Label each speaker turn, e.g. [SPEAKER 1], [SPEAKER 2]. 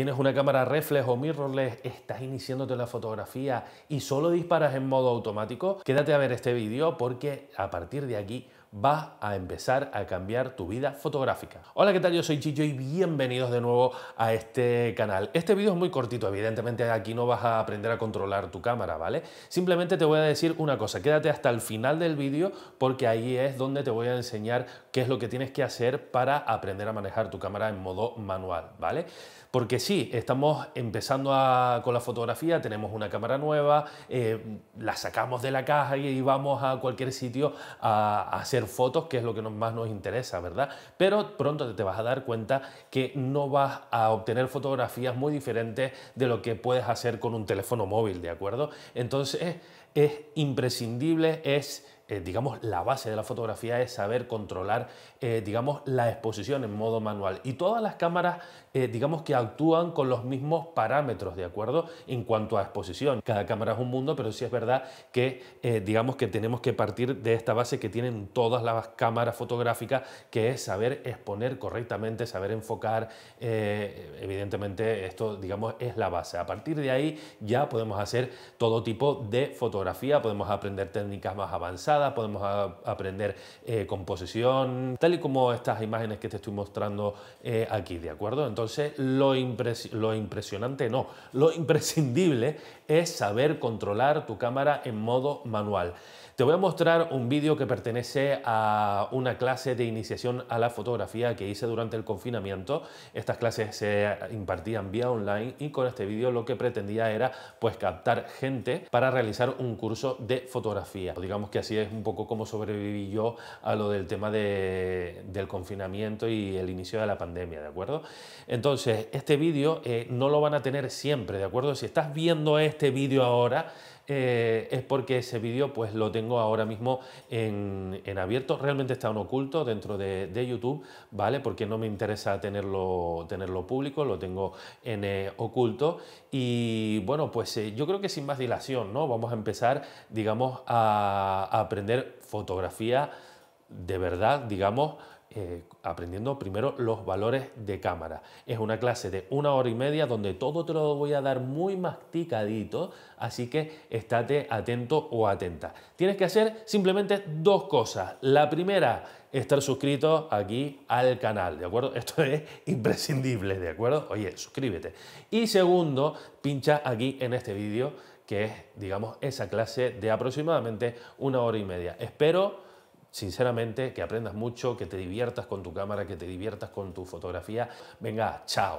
[SPEAKER 1] tienes una cámara reflex o mirrorless, estás iniciándote la fotografía y solo disparas en modo automático, quédate a ver este vídeo porque a partir de aquí vas a empezar a cambiar tu vida fotográfica. Hola, ¿qué tal? Yo soy Chicho y bienvenidos de nuevo a este canal. Este vídeo es muy cortito, evidentemente aquí no vas a aprender a controlar tu cámara, ¿vale? Simplemente te voy a decir una cosa, quédate hasta el final del vídeo porque ahí es donde te voy a enseñar qué es lo que tienes que hacer para aprender a manejar tu cámara en modo manual, ¿vale? Porque sí, estamos empezando con la fotografía, tenemos una cámara nueva, eh, la sacamos de la caja y vamos a cualquier sitio a hacer fotos, que es lo que más nos interesa, ¿verdad? Pero pronto te vas a dar cuenta que no vas a obtener fotografías muy diferentes de lo que puedes hacer con un teléfono móvil, ¿de acuerdo? Entonces es imprescindible, es eh, digamos, la base de la fotografía es saber controlar, eh, digamos, la exposición en modo manual. Y todas las cámaras, eh, digamos, que actúan con los mismos parámetros, ¿de acuerdo? En cuanto a exposición. Cada cámara es un mundo, pero sí es verdad que, digamos, que tenemos que partir de esta base que tienen todas las cámaras fotográficas, que es saber exponer correctamente, saber enfocar. evidentemente, esto, digamos, es la base. A partir de ahí ya podemos hacer todo tipo de fotografía, podemos aprender técnicas más avanzadas podemos aprender eh, composición, tal y como estas imágenes que te estoy mostrando eh, aquí, ¿de acuerdo? Entonces, lo, lo impresionante no, lo imprescindible es saber controlar tu cámara en modo manual. Te voy a mostrar un vídeo que pertenece a una clase de iniciación a la fotografía que hice durante el confinamiento. Estas clases se impartían vía online y con este vídeo lo que pretendía era pues captar gente para realizar un curso de fotografía. Digamos que así es un poco cómo sobreviví yo a lo del tema del confinamiento y el inicio de la pandemia, ¿de acuerdo? Entonces, este vídeo eh, no lo van a tener siempre, ¿de acuerdo? Si estás viendo este vídeo ahora, eh, es porque ese vídeo pues lo tengo ahora mismo en, abierto. Realmente está en oculto dentro de, YouTube, ¿vale? Porque no me interesa tenerlo, tenerlo público, lo tengo en eh, oculto. Y bueno, pues eh, yo creo que sin más dilación, ¿no? Vamos a empezar, digamos, a, a aprender fotografía de verdad, digamos, eh, aprendiendo primero los valores de cámara. Es una clase de una hora y media donde todo te lo voy a dar muy masticadito, así que estate atento o atenta. Tienes que hacer simplemente dos cosas. La primera, estar suscrito aquí al canal, ¿de acuerdo? Esto es imprescindible, ¿de acuerdo? Oye, suscríbete. Y segundo, pincha aquí en este vídeo, que es, digamos, esa clase de aproximadamente una hora y media. Espero Sinceramente, que aprendas mucho, que te diviertas con tu cámara, que te diviertas con tu fotografía. Venga, chao.